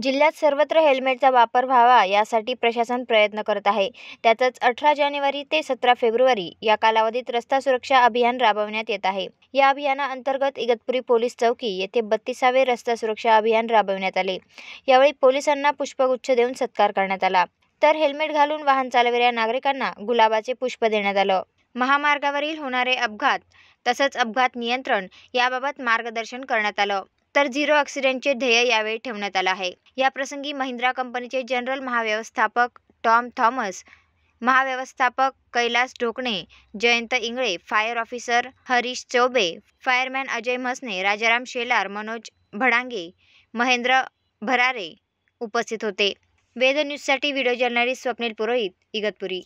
जिल्ह्यात सर्वत्र हेल्मेटचा वापर व्हावा यासाठी प्रशासन प्रयत्न करत आहे त्यातच अठरा जानेवारी ते सतरा फेब्रुवारी या कालावधीत रस्ता सुरक्षा अभियान राबवण्यात येत आहे या अभियानाअंतर्गत इगतपुरी पोलीस चौकी येथे बत्तीसावे रस्ता सुरक्षा अभियान राबवण्यात आले यावेळी पोलिसांना पुष्पगुच्छ देऊन सत्कार करण्यात आला तर हेल्मेट घालून वाहन चालविणाऱ्या नागरिकांना गुलाबाचे पुष्प देण्यात आलं महामार्गावरील होणारे अपघात तसंच अपघात नियंत्रण याबाबत मार्गदर्शन करण्यात आलं तर झिरो ॲक्सिडेंटचे ध्येय यावेळी ठेवण्यात आलं आहे याप्रसंगी महिंद्रा कंपनीचे जनरल महाव्यवस्थापक टॉम थॉमस महाव्यवस्थापक Kailas Dhokane Jayant Ingle fire officer Harish Choubey fireman Ajay Mhasne Rajaram Shelar Manoj Bhadange Mahendra Bharare उपस्थित होते वेद न्यूजसाठी व्हिडिओ जर्नलिस्ट स्वप्नील पुरोहित इगतपुरी